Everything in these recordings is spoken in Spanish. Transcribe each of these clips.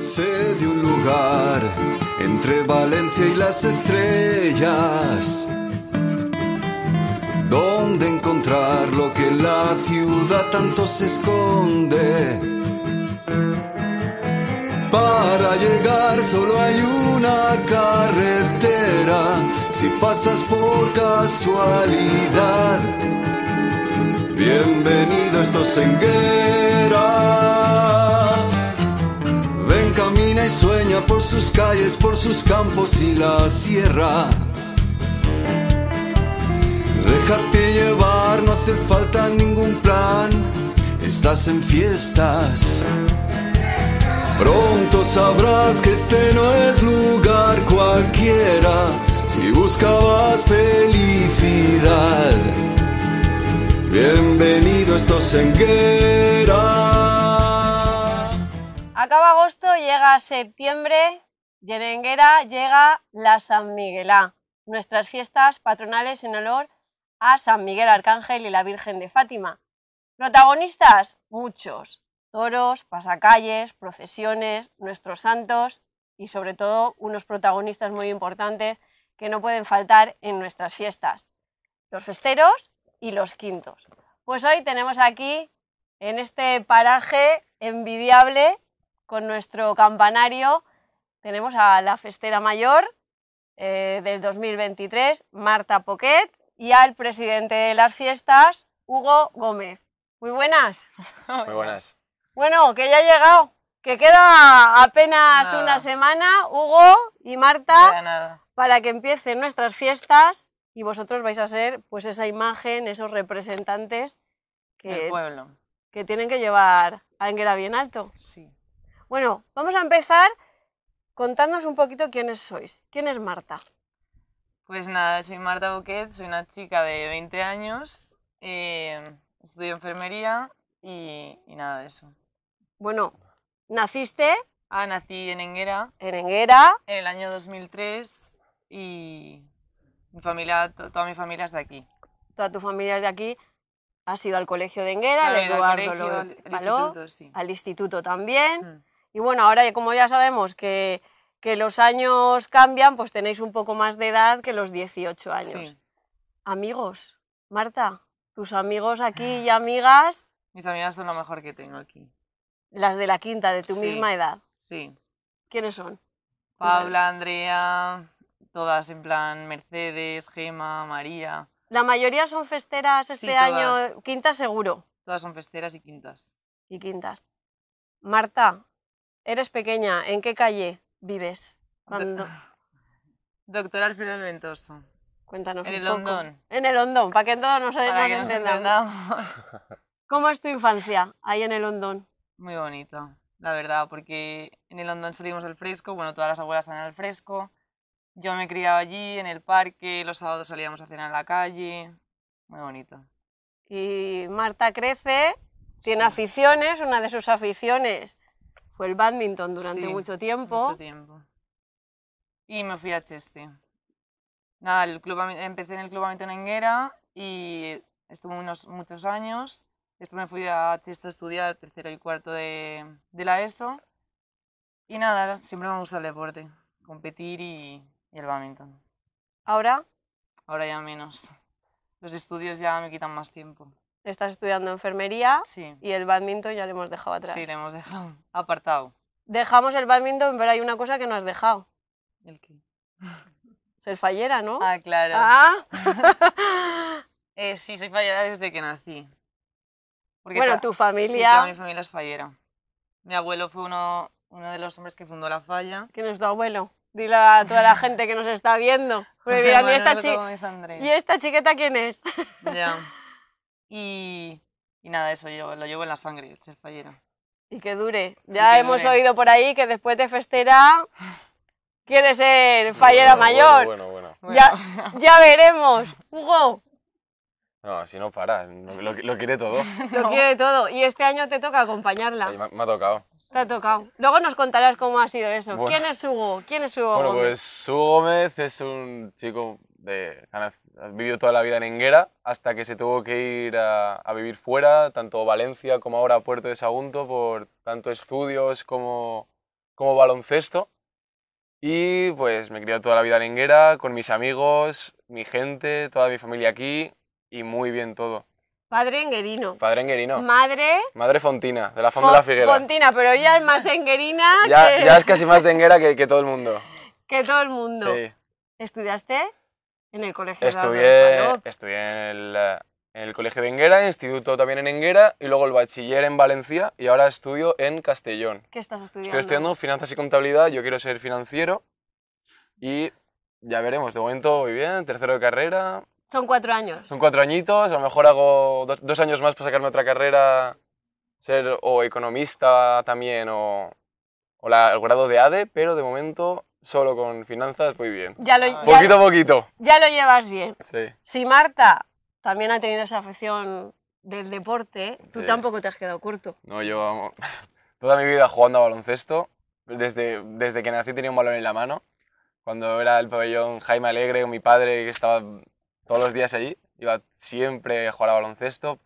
sé de un lugar entre Valencia y las estrellas, donde encontrar lo que la ciudad tanto se esconde. Para llegar solo hay una carretera, si pasas por casualidad. Bienvenido a estos guerra sueña por sus calles, por sus campos y la sierra. Déjate llevar, no hace falta ningún plan, estás en fiestas. Pronto sabrás que este no es lugar cualquiera, si buscabas felicidad. Bienvenido a estos Guerra. Acaba llega septiembre, Yerenguera llega la San Miguelá, nuestras fiestas patronales en honor a San Miguel Arcángel y la Virgen de Fátima. Protagonistas, muchos. Toros, pasacalles, procesiones, nuestros santos y sobre todo unos protagonistas muy importantes que no pueden faltar en nuestras fiestas. Los festeros y los quintos. Pues hoy tenemos aquí, en este paraje envidiable, con nuestro campanario tenemos a la festera mayor eh, del 2023, Marta Poquet, y al presidente de las fiestas, Hugo Gómez. Muy buenas. Muy buenas. Bueno, que ya ha llegado, que queda apenas una semana, Hugo y Marta, para que empiecen nuestras fiestas y vosotros vais a ser pues esa imagen, esos representantes que, pueblo. que tienen que llevar a bien alto. Sí. Bueno, vamos a empezar contándonos un poquito quiénes sois. ¿Quién es Marta? Pues nada, soy Marta Boquet, soy una chica de 20 años, eh, estudio enfermería y, nada de eso. Bueno, ¿naciste? Ah, nací en Enguera. En Enguera. En el año 2003 y mi familia, toda mi familia es de aquí. Toda tu familia es de aquí. Has ido al colegio de Enguera, al Eduardo al, instituto, también. Mm. Y bueno, ahora como ya sabemos que, los años cambian, pues tenéis un poco más de edad que los 18 años. Amigos, Marta, tus amigos aquí ah. y amigas. Mis amigas son lo mejor que tengo aquí. Las de la quinta, de tu misma edad. Sí. ¿Quiénes son? Paula, Andrea, todas en plan Mercedes, Gema, María. La mayoría son festeras este año, quintas seguro. Todas son festeras y quintas. Y quintas. Marta, Eres pequeña, ¿en qué calle vives? Doctor Alfredo Ventoso. Cuéntanos. En el Londón. En el Hondón, para que todos nos, que ¿Cómo es tu infancia ahí en el Hondón? Muy bonito, la verdad, porque en el Hondón salimos al fresco, bueno, todas las abuelas salen al fresco. Yo me criaba allí, en el parque, los sábados salíamos a cenar en la calle. Muy bonito. Y Marta crece, tiene aficiones, una de sus aficiones fue el badminton durante mucho tiempo. Mucho tiempo. Y me fui a Cheste. Nada, el club, empecé en el Club y estuve unos muchos años. Después me fui a Cheste a estudiar tercero y cuarto de, de la ESO. Y nada, siempre me gusta el deporte, competir y, y el badminton. ¿Ahora? Ahora ya menos. Los estudios ya me quitan más tiempo estás estudiando enfermería y el badminton ya lo hemos dejado atrás. Sí, lo hemos dejado apartado. Dejamos el badminton, pero hay una cosa que no has dejado. ¿El qué? Ser fallera, ¿no? Ah, claro. Ah. Eh, sí, soy fallera desde que nací. Porque bueno, tu familia... Sí, toda mi familia es fallera. Mi abuelo fue uno, uno de los hombres que fundó la falla. ¿Quién es tu abuelo? Dile a toda la gente que nos está viendo. ¿y esta chiqueta quién es? Ya. Y, y nada, eso yo, lo llevo en la sangre, el fallero Y que dure. Ya hemos oído por ahí que después de Festera quiere ser fallera mayor. Bueno, bueno, bueno. Ya, ya veremos. Hugo. No, si no para, lo, quiere todo. Lo quiere todo. Y este año te toca acompañarla. me, ha tocado. Te ha tocado. Luego nos contarás cómo ha sido eso. ¿Quién es Hugo? ¿Quién es Hugo? Bueno, pues Hugo Gómez es un chico de, vivido toda la vida en Enguera hasta que se tuvo que ir a, vivir fuera, tanto Valencia como ahora Puerto de Sagunto, por tanto estudios como, como baloncesto. Y pues me he criado toda la vida en Enguera, con mis amigos, mi gente, toda mi familia aquí y muy bien todo. Padre enguerino. Padre enguerino. Madre. Madre Fontina, de la Fond de la Figuera. Fontina, pero ella es más enguerina. ya, que... ya es casi más de enguera que, que todo el mundo. Que todo el mundo. Sí. ¿Estudiaste? En el colegio estudié, de Estudié en el, colegio de Enguera, instituto también en Enguera, y luego el bachiller en Valencia, y ahora estudio en Castellón. ¿Qué estás estudiando? Estoy estudiando finanzas y contabilidad, yo quiero ser financiero, y ya veremos, de momento muy bien, tercero de carrera. Son cuatro años. Son cuatro añitos, a lo mejor hago dos, años más para sacarme otra carrera, ser o economista también, o, o el grado de ADE, pero de momento solo con finanzas, muy bien. poquito a poquito. Ya lo llevas bien. Sí. Si Marta también ha tenido esa afección del deporte, tú tampoco te has quedado corto. No, yo toda mi vida jugando a baloncesto. Desde, desde que nací tenía un balón en la mano. Cuando era el pabellón Jaime Alegre, mi padre que estaba todos los días allí, iba siempre a jugar a baloncesto.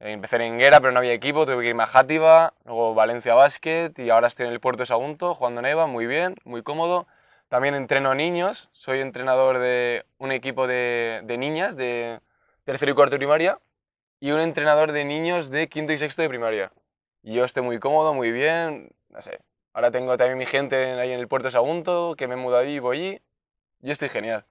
Empecé en guerra pero no había equipo, tuve que irme a Játiva, luego Valencia Basket y ahora estoy en el Puerto de Sagunto jugando en muy bien, muy cómodo. También entreno niños, soy entrenador de un equipo de, niñas de tercero y cuarto primaria y un entrenador de niños de quinto y sexto de primaria. yo estoy muy cómodo, muy bien, no sé. Ahora tengo también mi gente ahí en el Puerto de Sagunto, que me muda ahí y voy allí, y estoy genial.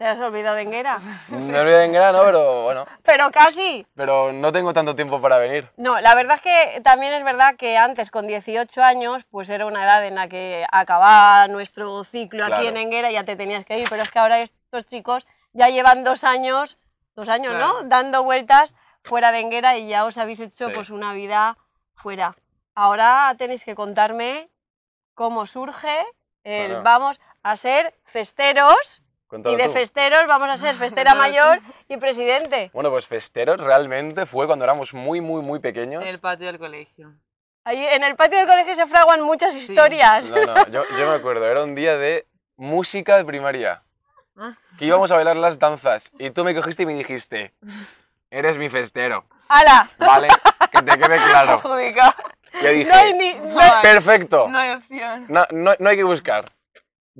¿Te has olvidado de Enguera? Me he olvidado de Enguera, no, pero bueno. Pero casi. Pero no tengo tanto tiempo para venir. No, la verdad es que también es verdad que antes, con 18 años, pues era una edad en la que acababa nuestro ciclo aquí en Enguera y ya te tenías que ir. Pero es que ahora estos chicos ya llevan dos años, dos años, ¿no? Dando vueltas fuera de Enguera y ya os habéis hecho pues una vida fuera. Ahora tenéis que contarme cómo surge el vamos a ser festeros y de festeros vamos a ser festera mayor y presidente. Bueno, pues festeros realmente fue cuando éramos muy, muy, muy pequeños. En el patio del colegio. Ahí, en el patio del colegio se fraguan muchas historias. no, yo, me acuerdo, era un día de música de primaria. Ah. Que íbamos a bailar las danzas. Y tú me cogiste y me dijiste, eres mi festero. ¡Hala! Vale, que te quede claro. Yo dije, no hay ni, perfecto. No hay opción. no, no hay que buscar.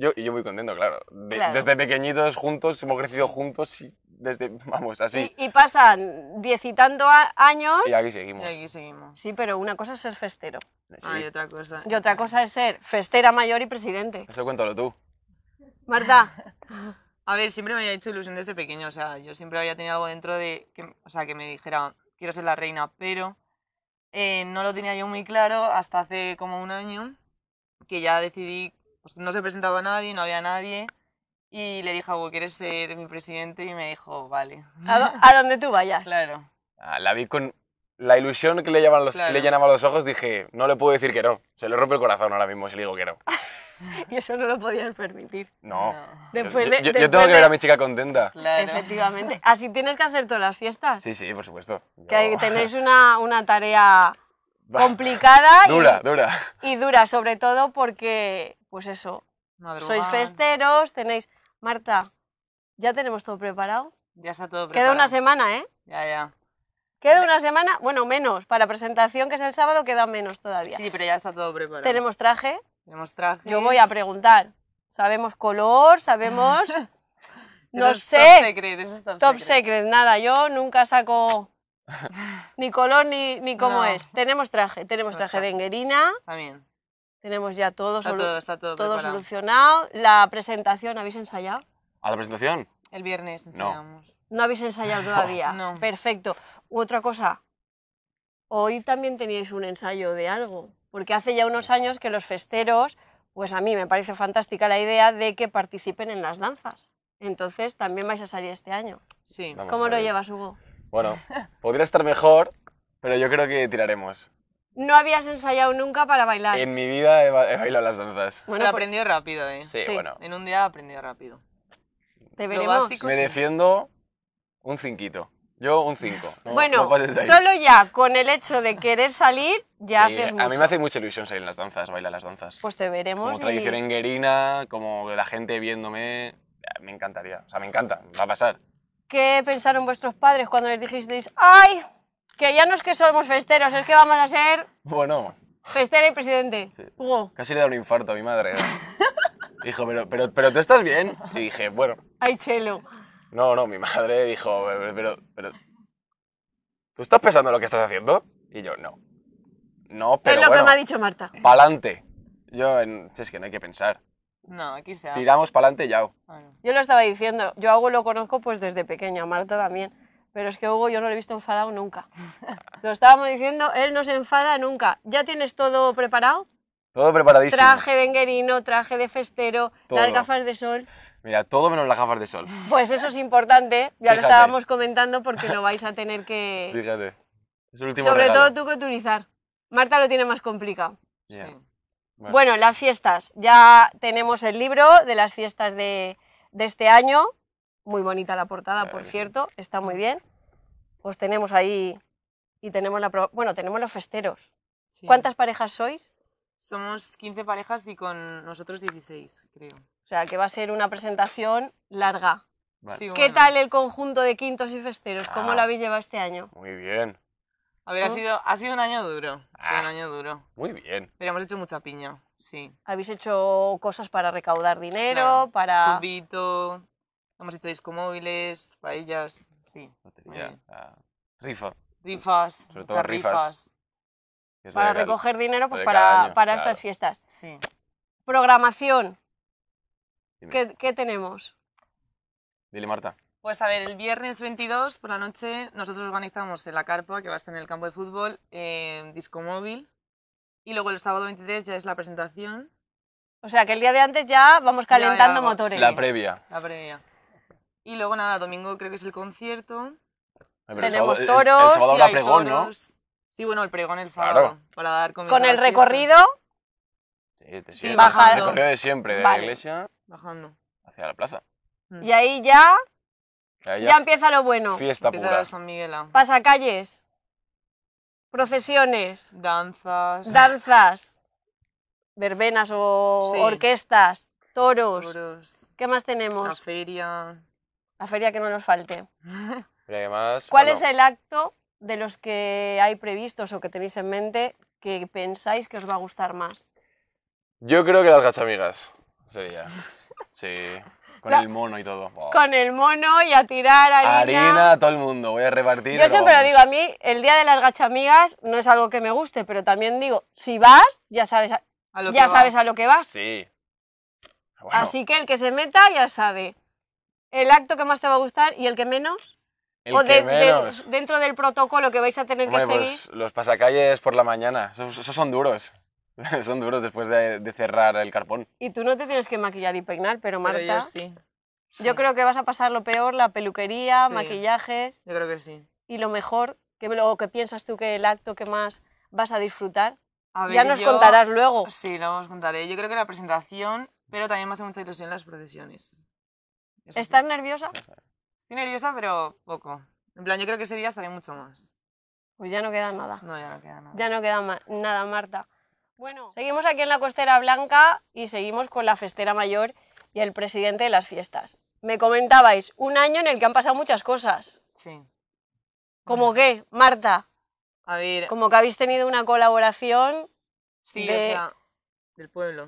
Yo, y yo muy contento, claro. Desde pequeñitos juntos, hemos crecido juntos y desde, vamos, así. Y, pasan diez y tanto años. Y aquí seguimos. Sí, pero una cosa es ser festero. Ah, y otra cosa. es ser festera mayor y presidente. Eso cuéntalo tú. Marta. a ver, siempre me había hecho ilusión desde pequeño. O sea, yo siempre había tenido algo dentro de. Que, o sea, que me dijera, quiero ser la reina, pero. Eh, no lo tenía yo muy claro hasta hace como un año que ya decidí pues no se presentaba nadie, no había nadie. Y le dije a ¿quieres ser mi presidente? Y me dijo, vale. A, dónde donde tú vayas. Claro. Ah, la vi con la ilusión que le, los, los ojos, dije, no le puedo decir que no. Se le rompe el corazón ahora mismo si le digo que no. y eso no lo podías permitir. No. yo, tengo que ver a mi chica contenta. Efectivamente. Así tienes que hacer todas las fiestas. Sí, sí, por supuesto. Que tenéis una, tarea complicada. dura, dura. Y dura, sobre todo porque pues eso. Sois festeros, tenéis. Marta, ya tenemos todo preparado. Ya está todo preparado. Queda una semana, ¿eh? Ya, ya. Queda una semana, bueno, menos. Para presentación, que es el sábado, queda menos todavía. Sí, pero ya está todo preparado. Tenemos traje. Tenemos traje. Yo voy a preguntar. Sabemos color, sabemos. no sé. Top secret, top, secret. Nada, yo nunca saco ni color ni, cómo es. Tenemos traje. Tenemos traje de enguerina. También. Tenemos ya todo, todo, solucionado. La presentación, ¿habéis ensayado? ¿A la presentación? El viernes ensayamos. No, ¿No habéis ensayado todavía. no. Perfecto. Otra cosa, hoy también teníais un ensayo de algo, porque hace ya unos años que los festeros, pues a mí me parece fantástica la idea de que participen en las danzas. Entonces también vais a salir este año. Sí. ¿Cómo lo llevas, Hugo? Bueno, podría estar mejor, pero yo creo que tiraremos no habías ensayado nunca para bailar. En mi vida he, bailado las danzas. Bueno, pues aprendió rápido, ¿eh? Sí, bueno. En un día aprendió rápido. te veremos. Me defiendo un cinquito. Yo un cinco. bueno, solo ya con el hecho de querer salir, ya haces mucho. A mí me hace mucha ilusión salir en las danzas, bailar las danzas. Pues te veremos. como y- tradición enguerina, como la gente viéndome. Me encantaría. O sea, me encanta. Va a pasar. ¿Qué pensaron vuestros padres cuando les dijisteis, ay, que ya no es que somos festeros, es que vamos a ser Bueno, festera y presidente. casi le da un infarto a mi madre. ¿eh? Dijo, pero, pero, pero tú estás bien. Y dije, bueno, Ay, chelo. no, no, mi madre dijo, pero, pero, ¿tú estás pensando lo que estás haciendo? Y yo, no. No, pero es lo que me ha dicho Marta. pa'lante. Yo, es que no hay que pensar. No, aquí se Tiramos pa'lante y ya. Yo lo estaba diciendo, yo a Hugo lo conozco pues desde pequeño, Marta también. Pero es que Hugo yo no lo he visto enfadado nunca. lo estábamos diciendo, él no se enfada nunca. ¿Ya tienes todo preparado? Todo preparadísimo. Traje de enguerino, traje de festero, las gafas de sol. Mira, todo menos las gafas de sol. Pues eso es importante, ya lo estábamos comentando porque lo vais a tener que... Fíjate. Es el último Sobre todo tú que utilizar. Marta lo tiene más complicado. Bueno. las fiestas. Ya tenemos el libro de las fiestas de, de este año. Muy bonita la portada, por cierto, está muy bien. Os tenemos ahí y tenemos la bueno, tenemos los festeros. ¿Cuántas parejas sois? Somos 15 parejas y con nosotros 16, creo. O sea, que va a ser una presentación larga. ¿Qué tal el conjunto de quintos y festeros? ¿Cómo ah. lo habéis llevado este año? Muy bien, A ver, ha sido, ha sido un año duro. Ha sido un ah. año duro. muy bien. Pero hemos hecho mucha piña, sí. ¿Habéis hecho cosas para recaudar dinero, para Hemos hecho disco móviles, paellas, sí. Rifas, rifas. Para recoger dinero pues, para, para estas fiestas. Sí. Programación. ¿Qué, ¿Qué, tenemos? Dile, Marta. Pues a ver, el viernes 22 por la noche nosotros organizamos en la carpa, que va a estar en el campo de fútbol, discomóvil. Em, disco móvil. Y luego el sábado 23 ya es la presentación. O sea que el día de antes ya vamos calentando motores. La previa. La previa. Y luego nada, domingo creo que es el concierto. Tenemos toros. sí, Sí, bueno, el pregón el sábado. Para dar Con el recorrido. Sí, bajando. El recorrido de siempre, de la iglesia. Bajando. Hacia la plaza. Mm. Y ahí ya. ya, empieza lo bueno. Fiesta pura. Pasacalles. Procesiones. Danzas. Danzas. Verbenas o orquestas. Toros. toros. ¿Qué más tenemos? La feria. La feria que no nos falte. ¿Cuál es el acto de los que hay previstos o que tenéis en mente que pensáis que os va a gustar más? Yo creo que las gachamigas sería. Sí. Con el mono y todo. Con el mono y a tirar harina. Harina a todo el mundo, voy a repartir. Yo siempre lo digo, a mí el día de las gachamigas no es algo que me guste, pero también digo, si vas, ya sabes a, lo ya que sabes vas. a lo que vas. Sí. Así que el que se meta ya sabe el acto que más te va a gustar y el que menos? o dentro del protocolo que vais a tener que pues, seguir. los pasacalles por la mañana, esos, son duros. son duros después de, cerrar el carpón. Y tú no te tienes que maquillar y peinar, pero Marta. yo, sí. yo creo que vas a pasar lo peor, la peluquería, maquillajes. Yo creo que sí. Y lo mejor, que, luego que piensas tú que el acto que más vas a disfrutar. ya nos contarás luego. Sí, lo os contaré. Yo creo que la presentación, pero también me hace mucha ilusión las procesiones. ¿Estás nerviosa? Estoy nerviosa, pero poco. En plan, yo creo que ese día estaría mucho más. Pues ya no queda nada. No, ya no queda nada. Ya no queda nada, Marta. Bueno, seguimos aquí en la Costera Blanca y seguimos con la festera mayor y el presidente de las fiestas. Me comentabais un año en el que han pasado muchas cosas. Sí. ¿Cómo qué, Marta? A ver. Como que habéis tenido una colaboración. Sí, o sea, del pueblo.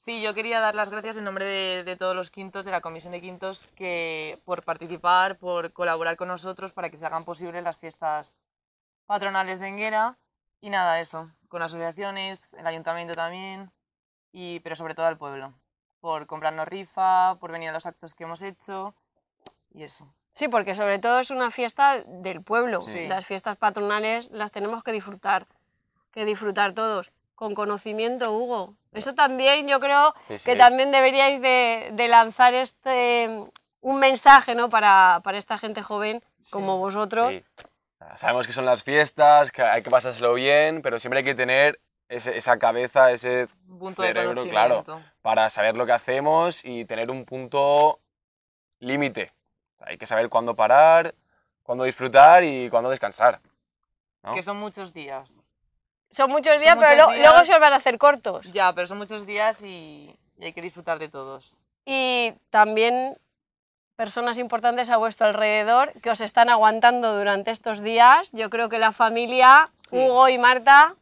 Sí, yo quería dar las gracias en nombre de, todos los quintos, de la Comisión de Quintos, que, por participar, por colaborar con nosotros para que se hagan posibles las fiestas patronales de Enguera. Y nada, eso, con asociaciones, el ayuntamiento también, y, pero sobre todo al pueblo, por comprarnos rifa, por venir a los actos que hemos hecho y eso. Sí, porque sobre todo es una fiesta del pueblo. Las fiestas patronales las tenemos que disfrutar, que disfrutar todos. Con conocimiento, Hugo, eso también yo creo que también deberíais de, lanzar este un mensaje ¿no? para, para esta gente joven como vosotros. Ah, sabemos que son las fiestas, que hay que pasárselo bien, pero siempre hay que tener esa cabeza, ese punto cerebro claro para saber lo que hacemos y tener un punto límite. hay que saber cuándo parar, cuándo disfrutar y cuándo descansar. Que son muchos días. Son muchos días, pero luego se van a hacer cortos. Ya, pero son muchos días y, hay que disfrutar de todos. Y también personas importantes a vuestro alrededor que os están aguantando durante estos días. Yo creo que la familia, Hugo y Marta.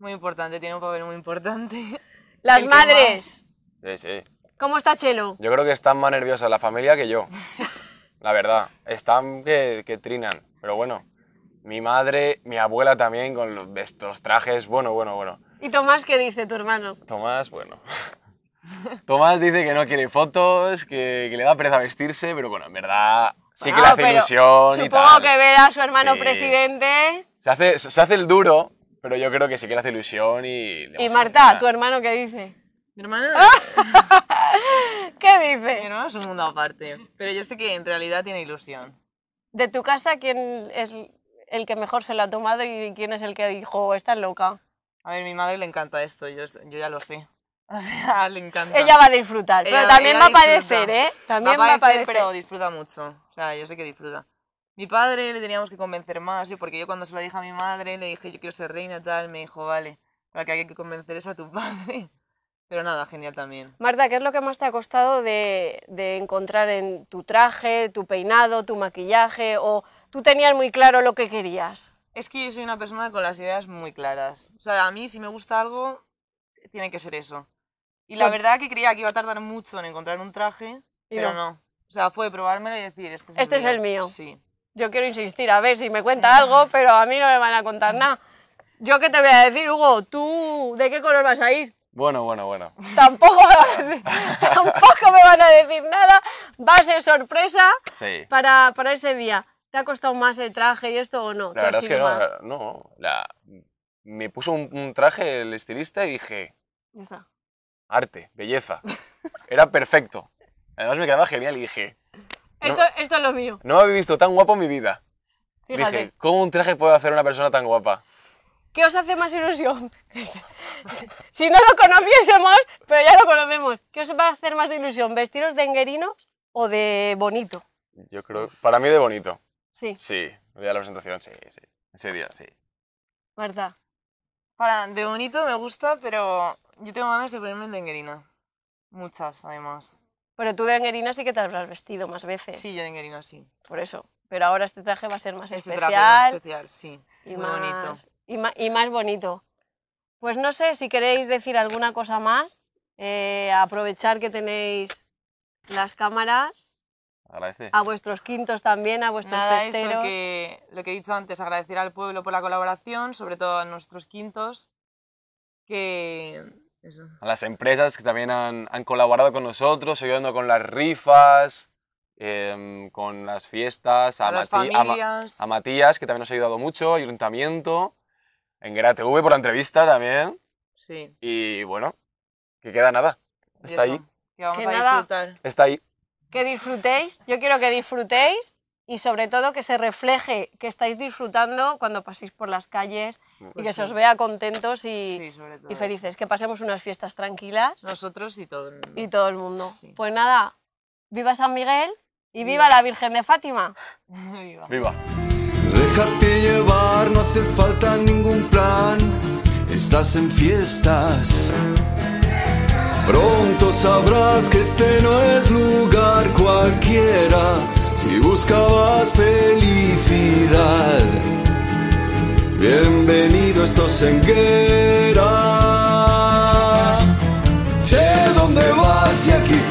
Muy importante, tiene un papel muy importante. Las madres. Sí, sí. ¿Cómo está Chelo? Yo creo que están más nerviosas la familia que yo. la verdad, están que trinan, pero bueno mi madre, mi abuela también con los, estos trajes, bueno, bueno, bueno. ¿Y Tomás qué dice, tu hermano? Tomás, bueno. Tomás dice que no quiere fotos, que, le da pereza vestirse, pero bueno, en verdad sí que le ah, hace ilusión. Supongo y que ver a su hermano presidente. Se hace, se hace el duro, pero yo creo que sí que le hace ilusión y... ¿Y Marta, tu hermano qué dice? Mi hermano... ¿Qué dice? Mi hermano es un mundo aparte, pero yo sé que en realidad tiene ilusión. ¿De tu casa quién es el que mejor se lo ha tomado y quién es el que dijo, estás loca? A ver, mi madre le encanta esto, yo, yo ya lo sé. O sea, le encanta. Ella va a disfrutar, pero también va a padecer, ¿eh? También va a padecer, pero disfruta mucho. O sea, yo sé que disfruta. Mi padre le teníamos que convencer más, porque yo cuando se lo dije a mi madre, le dije, yo quiero ser reina, y tal, me dijo, vale, para que hay que convencer es a tu padre. Pero nada, genial también. Marta, ¿qué es lo que más te ha costado de, de encontrar en tu traje, tu peinado, tu maquillaje o tú tenías muy claro lo que querías. Es que yo soy una persona con las ideas muy claras. O sea, a mí si me gusta algo, tiene que ser eso. Y la verdad que creía que iba a tardar mucho en encontrar un traje, pero no. O sea, fue probármelo y decir, este es este el mío. Sí. Yo quiero insistir, a ver si me cuenta algo, pero a mí no me van a contar mm. nada. Yo qué te voy a decir, Hugo, tú, ¿de qué color vas a ir? Bueno, bueno, bueno. Tampoco me, van a decir, tampoco me van a decir nada. Va a ser sorpresa para, para ese día. ¿Te ha costado más el traje y esto o no? La verdad es que no, eh, no. me puso un, traje el estilista y dije... Ya está. Arte, belleza. Era perfecto. Además me quedaba genial y dije... esto, es lo mío. No me había visto tan guapo en mi vida. Dije, ¿cómo un traje puede hacer una persona tan guapa? ¿Qué os hace más ilusión? si no lo conociésemos, pero ya lo conocemos. ¿Qué os va a hacer más ilusión? ¿Vestiros de enguerinos o de bonito? Yo creo, para mí de bonito. Sí. Sí, el día de la presentación, sí, sí. Ese día, sí. Marta. Para, de bonito me gusta, pero yo tengo ganas de ponerme lenguerina. Muchas, además. Pero tú de lenguerina sí que te habrás vestido más veces. Sí, yo de sí. Por eso. Pero ahora este traje va a ser más este especial. Traje es especial, sí. Y más, bonito. Y más, y más bonito. Pues no sé si queréis decir alguna cosa más, eh, aprovechar que tenéis las cámaras a vuestros quintos también, a vuestros Nada, que, lo que he dicho antes, agradecer al pueblo por la colaboración, sobre todo a nuestros quintos, que... A las empresas que también han, colaborado con nosotros, ayudando con las rifas, em, con las fiestas, a, a, a, Matías, que también nos ha ayudado mucho, Ayuntamiento, en GraTV por la entrevista también. Sí. Y bueno, que queda nada. Está ahí. Que Está ahí que disfrutéis, yo quiero que disfrutéis y sobre todo que se refleje que estáis disfrutando cuando paséis por las calles y pues que se os vea contentos y, felices, que pasemos unas fiestas tranquilas. Nosotros y todo el mundo. Y todo el mundo. Pues nada, viva San Miguel y viva, la Virgen de Fátima. viva. viva. Déjate llevar, no hace falta ningún plan, estás en fiestas. Pronto sabrás que este no es lugar cualquiera si buscabas felicidad. Bienvenido, estos en guerra Sé ¿dónde vas? Y aquí